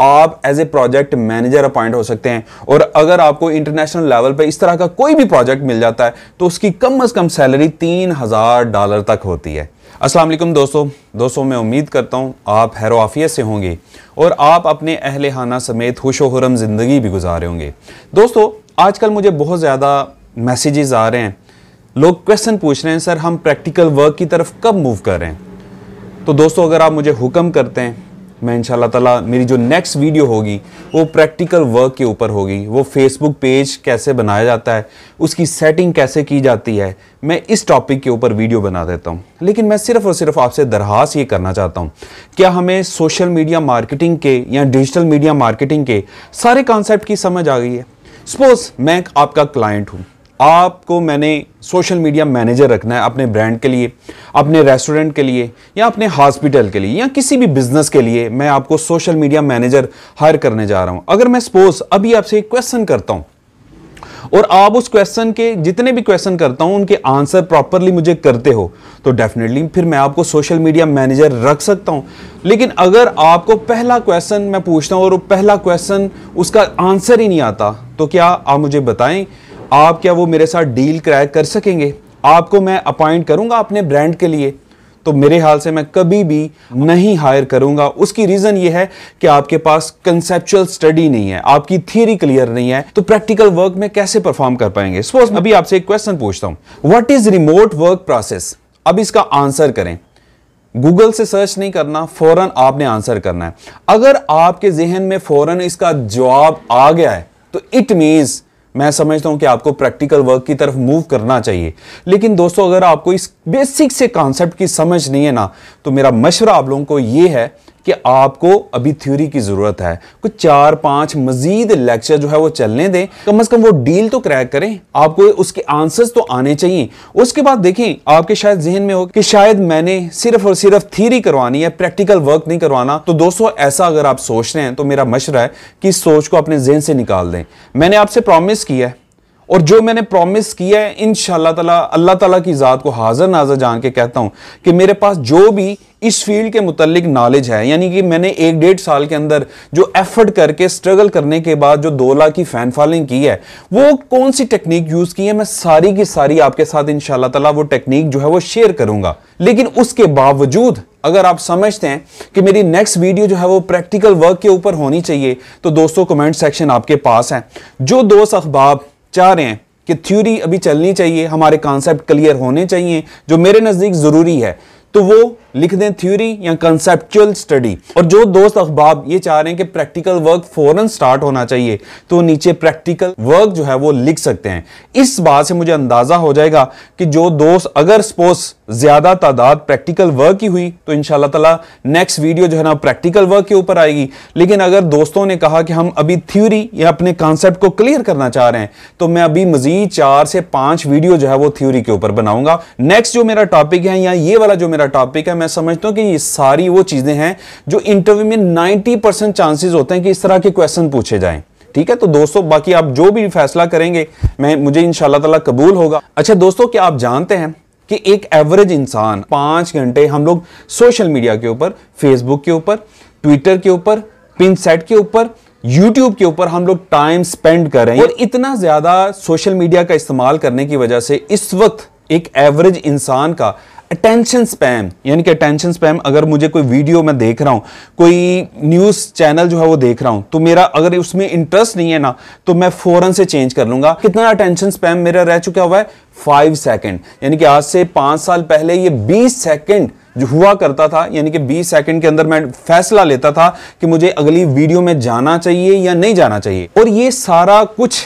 आप as a project manager appoint हो सकते हैं और अगर आपको इंटरनेशनल लेवल पर इस तरह का कोई भी प्रोजेक्ट मिल जाता है तो उसकी कम अज़ कम सैलरी तीन हज़ार डॉलर तक होती है असलम दोस्तों दोस्तों मैं उम्मीद करता हूँ आप हैरोफियत से होंगे और आप अपने अहल खाना समेत खुश वरम ज़िंदगी भी गुजारे होंगे दोस्तों आजकल मुझे बहुत ज़्यादा मैसेजेस आ रहे हैं लोग क्वेश्चन पूछ रहे हैं सर हम प्रैक्टिकल वर्क की तरफ कब मूव कर रहे हैं तो दोस्तों अगर आप मुझे हुक्म करते हैं मैं इन ताला मेरी जो नेक्स्ट वीडियो होगी वो प्रैक्टिकल वर्क के ऊपर होगी वो फेसबुक पेज कैसे बनाया जाता है उसकी सेटिंग कैसे की जाती है मैं इस टॉपिक के ऊपर वीडियो बना देता हूँ लेकिन मैं सिर्फ और सिर्फ आपसे दरहास ये करना चाहता हूँ क्या हमें सोशल मीडिया मार्केटिंग के या डिजिटल मीडिया मार्केटिंग के सारे कॉन्सेप्ट की समझ आ गई है सपोज मैं आपका क्लाइंट हूँ आपको मैंने सोशल मीडिया मैनेजर रखना है अपने ब्रांड के लिए अपने रेस्टोरेंट के लिए या अपने हॉस्पिटल के लिए या किसी भी बिजनेस के लिए मैं आपको सोशल मीडिया मैनेजर हायर करने जा रहा हूं अगर मैं सपोज अभी आपसे एक क्वेश्चन करता हूं और आप उस क्वेश्चन के जितने भी क्वेश्चन करता हूं उनके आंसर प्रॉपरली मुझे करते हो तो डेफिनेटली फिर मैं आपको सोशल मीडिया मैनेजर रख सकता हूं लेकिन अगर आपको पहला क्वेश्चन मैं पूछता हूं और पहला क्वेश्चन उसका आंसर ही नहीं आता तो क्या आप मुझे बताएं आप क्या वो मेरे साथ डील क्रैक कर सकेंगे आपको मैं अपॉइंट करूंगा अपने ब्रांड के लिए तो मेरे हाल से मैं कभी भी नहीं हायर करूंगा उसकी रीज़न ये है कि आपके पास कंसेप्चुअल स्टडी नहीं है आपकी थियरी क्लियर नहीं है तो प्रैक्टिकल वर्क में कैसे परफॉर्म कर पाएंगे सपोज अभी आपसे एक क्वेश्चन पूछता हूं what is remote work process अब इसका आंसर करें गूगल से सर्च नहीं करना फौरन आपने आंसर करना है अगर आपके जहन में फौरन इसका जवाब आ गया है तो इट मीन्स मैं समझता हूं कि आपको प्रैक्टिकल वर्क की तरफ मूव करना चाहिए लेकिन दोस्तों अगर आपको इस बेसिक से कॉन्सेप्ट की समझ नहीं है ना तो मेरा मशवरा आप लोगों को ये है कि आपको अभी थ्योरी की ज़रूरत है कुछ चार पांच मजीद लेक्चर जो है वो चलने दें कम से कम वो डील तो क्रैक करें आपको उसके आंसर्स तो आने चाहिए उसके बाद देखें आपके शायद जहन में हो कि शायद मैंने सिर्फ और सिर्फ थ्योरी करवानी है प्रैक्टिकल वर्क नहीं करवाना तो दोस्तों ऐसा अगर आप सोच रहे हैं तो मेरा मशरा है कि इस सोच को अपने जहन से निकाल दें मैंने आपसे प्रॉमिस किया है और जो मैंने प्रॉमिस किया है इन ताला अल्लाह ताला की ज़ात को हाजिर नाजर जान के कहता हूँ कि मेरे पास जो भी इस फील्ड के मुतलिक नॉलेज है यानी कि मैंने एक डेढ़ साल के अंदर जो एफर्ट करके स्ट्रगल करने के बाद जो दो लाख की फैन फॉलोइंग की है वो कौन सी टेक्निक यूज़ की है मैं सारी की सारी आपके साथ इन ताला वो टेक्निक जो है वो शेयर करूंगा लेकिन उसके बावजूद अगर आप समझते हैं कि मेरी नेक्स्ट वीडियो जो है वो प्रैक्टिकल वर्क के ऊपर होनी चाहिए तो दोस्तों कमेंट सेक्शन आपके पास है जो दोस्त अखबाब चाह रहे हैं कि थ्योरी अभी चलनी चाहिए हमारे कॉन्सेप्ट क्लियर होने चाहिए जो मेरे नज़दीक ज़रूरी है तो वो लिख दें थ्योरी या कंसेप्चुअल स्टडी और जो दोस्त अखबाब ये चाह रहे हैं कि प्रैक्टिकल वर्क फौरन स्टार्ट होना चाहिए तो नीचे प्रैक्टिकल वर्क जो है वो लिख सकते हैं इस बात से मुझे अंदाजा हो जाएगा कि जो दोस्त अगर स्पोर्ट्स ज्यादा तादाद प्रैक्टिकल वर्क की हुई तो इन ताला नेक्स्ट वीडियो जो है ना प्रैक्टिकल वर्क के ऊपर आएगी लेकिन अगर दोस्तों ने कहा कि हम अभी थ्योरी या अपने कॉन्सेप्ट को क्लियर करना चाह रहे हैं तो मैं अभी मजीद चार से पांच वीडियो जो है वो थ्योरी के ऊपर बनाऊंगा नेक्स्ट जो मेरा टॉपिक है या ये वाला जो मेरा टॉपिक है मैं समझता हूं कि ये सारी वो चीज़ें हैं जो इंटरव्यू में 90 परसेंट चांसेज होते हैं कि इस तरह के क्वेश्चन पूछे जाएँ ठीक है तो दोस्तों बाकी आप जो भी फैसला करेंगे मैं मुझे इन ताला कबूल होगा अच्छा दोस्तों क्या आप जानते हैं कि एक एवरेज इंसान पांच घंटे हम लोग सोशल मीडिया के ऊपर फेसबुक के ऊपर ट्विटर के ऊपर पिन सेट के ऊपर YouTube के ऊपर हम लोग टाइम स्पेंड कर रहे हैं और इतना ज़्यादा सोशल मीडिया का इस्तेमाल करने की वजह से इस वक्त एक एवरेज इंसान का अटेंशन स्पैम यानी कि अटेंशन स्पैम अगर मुझे कोई वीडियो मैं देख रहा हूँ कोई न्यूज़ चैनल जो है वो देख रहा हूं तो मेरा अगर उसमें इंटरेस्ट नहीं है ना तो मैं फ़ौरन से चेंज कर लूंगा कितना अटेंशन स्पैम मेरा रह चुका हुआ है फाइव सेकेंड यानी कि आज से पांच साल पहले ये बीस सेकेंड जो हुआ करता था यानी कि 20 सेकंड के अंदर मैं फैसला लेता था कि मुझे अगली वीडियो में जाना चाहिए या नहीं जाना चाहिए और ये सारा कुछ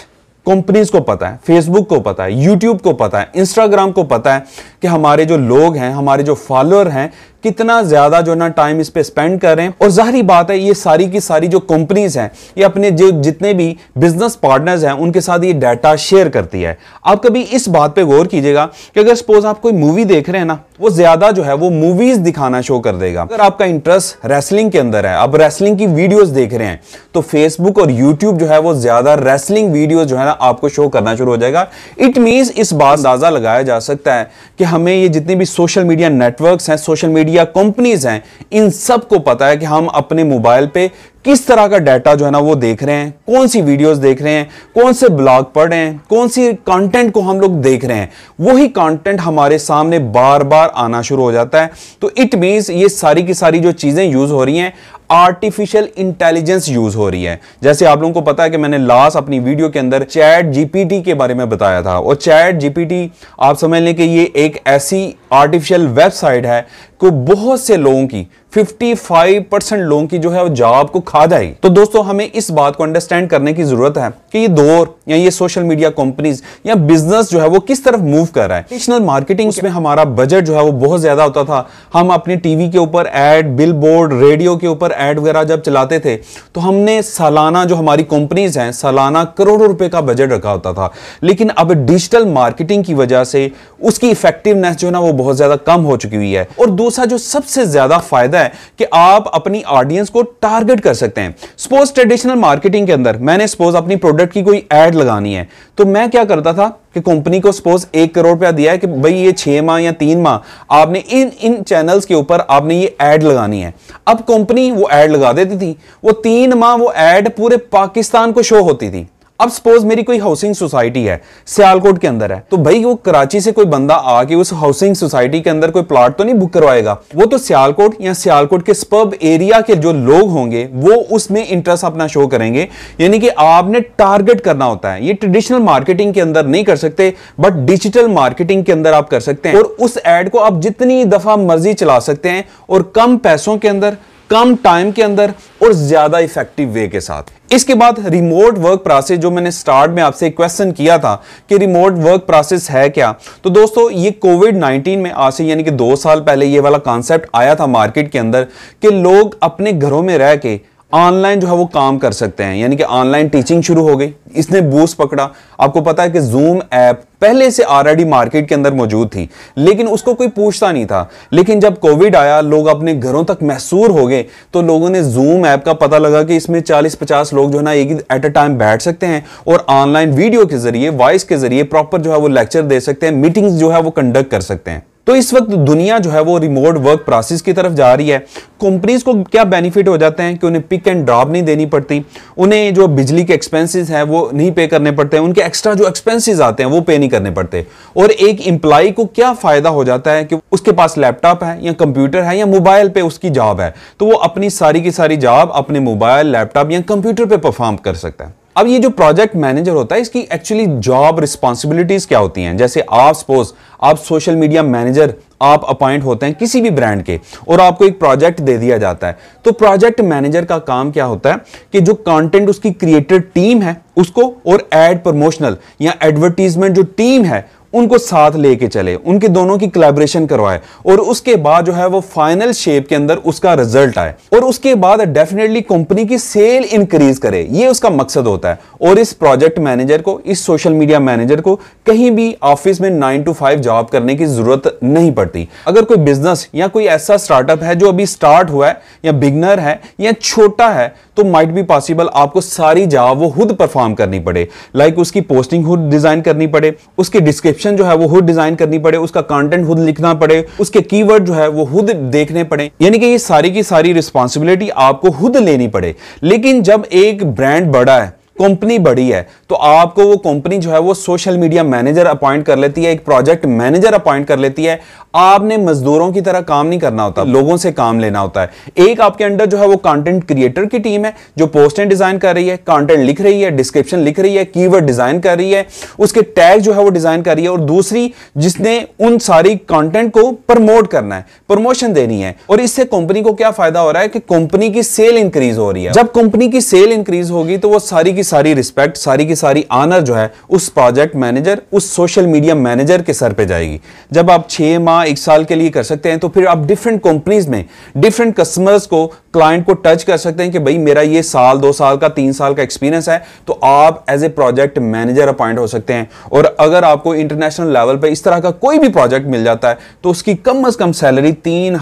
कंपनीज को पता है फेसबुक को पता है यूट्यूब को पता है इंस्टाग्राम को पता है कि हमारे जो लोग हैं हमारे जो फॉलोअर हैं कितना ज़्यादा जो ना टाइम इस पर स्पेंड कर रहे हैं और जाहिर बात है ये सारी की सारी जो कंपनीज हैं ये अपने जो जितने भी बिजनेस पार्टनर्स हैं उनके साथ ये डाटा शेयर करती है आप कभी इस बात पे गौर कीजिएगा कि अगर सपोज आप कोई मूवी देख रहे हैं ना वो ज़्यादा जो है वो मूवीज़ दिखाना शो कर देगा अगर आपका इंटरेस्ट रेसलिंग के अंदर है आप रेसलिंग की वीडियोज़ देख रहे हैं तो फेसबुक और यूट्यूब जो है वो ज़्यादा रेसलिंग वीडियो जो है ना आपको शो करना शुरू हो जाएगा इट मीन्स इस बात अंदाज़ा लगाया जा सकता है कि हमें ये जितने भी सोशल मीडिया नेटवर्क्स हैं सोशल मीडिया कंपनीज हैं इन सब को पता है कि हम अपने मोबाइल पे किस तरह का डाटा जो है ना वो देख रहे हैं कौन सी वीडियोस देख रहे हैं कौन से ब्लॉग पढ़ रहे हैं कौन सी कंटेंट को हम लोग देख रहे हैं वही कंटेंट हमारे सामने बार बार आना शुरू हो जाता है तो इट मीन्स ये सारी की सारी जो चीज़ें यूज़ हो रही हैं आर्टिफिशियल इंटेलिजेंस यूज हो रही है जैसे आप लोगों को पता है कि मैंने लास्ट अपनी वीडियो के अंदर चैट जीपीटी के बारे में बताया था और चैट जीपीटी आप समझ लें कि ये एक ऐसी आर्टिफिशियल वेबसाइट है कि बहुत से लोगों की 55 परसेंट लोगों की जो है वो जॉब को खा जाएगी तो दोस्तों हमें इस बात को अंडरस्टैंड करने की जरूरत है कि ये दौर या ये सोशल मीडिया कंपनीज या बिजनेस जो है वो किस तरफ मूव कर रहा है एडिशनल मार्केटिंग उसमें हमारा बजट जो है वो बहुत ज्यादा होता था हम अपने टीवी के ऊपर एड बिल बोर्ड रेडियो के ऊपर एड वगैरह जब चलाते थे तो हमने सालाना जो हमारी कंपनीज हैं सालाना करोड़ों रुपए का बजट रखा होता था लेकिन अब डिजिटल मार्केटिंग की वजह से उसकी इफेक्टिवनेस जो है ना वो बहुत ज्यादा कम हो चुकी हुई है और दूसरा जो सबसे ज्यादा फायदा है कि आप अपनी ऑडियंस को टारगेट कर सकते हैं सपोज ट्रेडिशनल मार्केटिंग के अंदर मैंने सपोज अपनी प्रोडक्ट की कोई एड लगानी है तो मैं क्या करता था कि कंपनी को सपोज एक करोड़ रुपया दिया है कि भाई ये छह माह या तीन माह आपने इन इन चैनल्स के ऊपर आपने ये एड लगानी है अब कंपनी वो एड लगा देती थी वो तीन माह वो एड पूरे पाकिस्तान को शो होती थी अब सपोज मेरी कोई हाउसिंग सोसाइटी है सियालकोट के अंदर है तो भाई वो कराची से कोई बंदा आके उस हाउसिंग सोसाइटी के अंदर कोई प्लाट तो नहीं बुक करवाएगा वो तो सियालकोट या सियालकोट के स्पर्ब एरिया के जो लोग होंगे वो उसमें इंटरेस्ट अपना शो करेंगे यानी कि आपने टारगेट करना होता है ये ट्रेडिशनल मार्केटिंग के अंदर नहीं कर सकते बट डिजिटल मार्केटिंग के अंदर आप कर सकते हैं और उस एड को आप जितनी दफा मर्जी चला सकते हैं और कम पैसों के अंदर कम टाइम के अंदर और ज्यादा इफेक्टिव वे के साथ इसके बाद रिमोट वर्क प्रोसेस जो मैंने स्टार्ट में आपसे क्वेश्चन किया था कि रिमोट वर्क प्रोसेस है क्या तो दोस्तों ये कोविड 19 में आज से यानी कि दो साल पहले ये वाला कॉन्सेप्ट आया था मार्केट के अंदर कि लोग अपने घरों में रह के ऑनलाइन जो है वो काम कर सकते हैं यानी कि ऑनलाइन टीचिंग शुरू हो गई इसने बूस पकड़ा आपको पता है कि जूम ऐप पहले से ऑलरेडी मार्केट के अंदर मौजूद थी लेकिन उसको कोई पूछता नहीं था लेकिन जब कोविड आया लोग अपने घरों तक महसूर हो गए तो लोगों ने जूम ऐप का पता लगा कि इसमें 40-50 लोग जो है ना एक एट अ टाइम बैठ सकते हैं और ऑनलाइन वीडियो के जरिए वॉइस के जरिए प्रॉपर जो है वो लेक्चर दे सकते हैं मीटिंग्स जो है वो कंडक्ट कर सकते हैं तो इस वक्त दुनिया जो है वो रिमोट वर्क प्रोसेस की तरफ जा रही है कंपनीज को क्या बेनिफिट हो जाते हैं कि उन्हें पिक एंड ड्रॉप नहीं देनी पड़ती उन्हें जो बिजली के एक्सपेंसेस हैं वो नहीं पे करने पड़ते उनके एक्स्ट्रा जो एक्सपेंसेस आते हैं वो पे नहीं करने पड़ते और एक इंप्लाई को क्या फायदा हो जाता है कि उसके पास लैपटॉप है या कंप्यूटर है या मोबाइल पर उसकी जॉब है तो वो अपनी सारी की सारी जॉब अपने मोबाइल लैपटॉप या कंप्यूटर पर परफॉर्म कर सकता है अब ये जो प्रोजेक्ट मैनेजर होता है इसकी एक्चुअली जॉब रिस्पॉन्सिबिलिटीज क्या होती हैं जैसे आप सपोज आप सोशल मीडिया मैनेजर आप अपॉइंट होते हैं किसी भी ब्रांड के और आपको एक प्रोजेक्ट दे दिया जाता है तो प्रोजेक्ट मैनेजर का काम क्या होता है कि जो कंटेंट उसकी क्रिएटर टीम है उसको और एड प्रमोशनल या एडवर्टीजमेंट जो टीम है उनको साथ लेके चले उनके दोनों की कलेबरेशन करवाए और उसके बाद जो है वो फाइनल शेप के अंदर उसका रिजल्ट आए और उसके बाद डेफिनेटली कंपनी की सेल इंक्रीज करे ये उसका मकसद होता है और इस प्रोजेक्ट मैनेजर को इस सोशल मीडिया मैनेजर को कहीं भी ऑफिस में नाइन टू फाइव जॉब करने की जरूरत नहीं पड़ती अगर कोई बिजनेस या कोई ऐसा स्टार्टअप है जो अभी स्टार्ट हुआ है या बिगनर है या छोटा है तो माइट बी पॉसिबल आपको सारी जॉब वो खुद परफॉर्म करनी पड़े लाइक उसकी पोस्टिंग खुद डिजाइन करनी पड़े उसके डिस्क्रिप्शन डिस्क्रिप्शन जो है वो खुद डिजाइन करनी पड़े उसका कंटेंट खुद लिखना पड़े उसके कीवर्ड जो है वो खुद देखने पड़े यानी कि ये सारी की सारी रिस्पॉन्सिबिलिटी आपको खुद लेनी पड़े लेकिन जब एक ब्रांड बड़ा है कंपनी बड़ी है तो आपको वो कंपनी जो है वो सोशल मीडिया मैनेजर अपॉइंट कर लेती है एक प्रोजेक्ट मैनेजर अपॉइंट कर लेती है आपने मजदूरों की तरह काम नहीं करना होता लोगों से काम लेना होता है एक आपके अंडर जो है वो कंटेंट क्रिएटर की टीम है जो पोस्टें डिजाइन कर रही है कंटेंट लिख रही है डिस्क्रिप्शन लिख रही है कीवर्ड डिजाइन कर रही है उसके टैग जो है वो डिजाइन कर रही है और दूसरी जिसने उन सारी कॉन्टेंट को प्रमोट करना है प्रमोशन देनी है और इससे कंपनी को क्या फायदा हो रहा है कि कंपनी की सेल इंक्रीज हो रही है जब कंपनी की सेल इंक्रीज होगी तो वो सारी की की सारी रिस्पेक्ट सारी की सारी आनर जो है उस प्रोजेक्ट मैनेजर उस सोशल मीडिया मैनेजर के सर पे जाएगी जब आप छः माह एक साल के लिए कर सकते हैं तो फिर आप डिफरेंट कंपनीज में डिफरेंट कस्टमर्स को क्लाइंट को टच कर सकते हैं कि भाई मेरा ये साल दो साल का तीन साल का एक्सपीरियंस है तो आप as a project manager appoint हो सकते हैं और अगर आपको इंटरनेशनल लेवल पर इस तरह का कोई भी प्रोजेक्ट मिल जाता है तो उसकी कम अज कम सैलरी तीन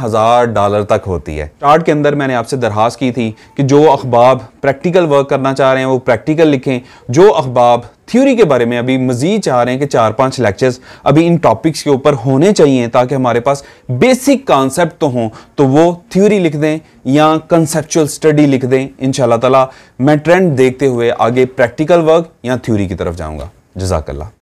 डॉलर तक होती है चार्ट के अंदर मैंने आपसे दरखास्त की थी कि जो अखबाब प्रैक्टिकल वर्क करना चाह रहे हैं वो प्रैक्टिकल आर्टिकल लिखें जो अखबाब थ्योरी के बारे में अभी मजीद चाह रहे हैं कि चार पांच लेक्चर्स अभी इन टॉपिक्स के ऊपर होने चाहिए ताकि हमारे पास बेसिक कॉन्सेप्ट तो हों तो वो थ्योरी लिख दें या कंसेप्चुअल स्टडी लिख दें इन ताला मैं ट्रेंड देखते हुए आगे प्रैक्टिकल वर्क या थ्योरी की तरफ जाऊँगा जजाकल्ला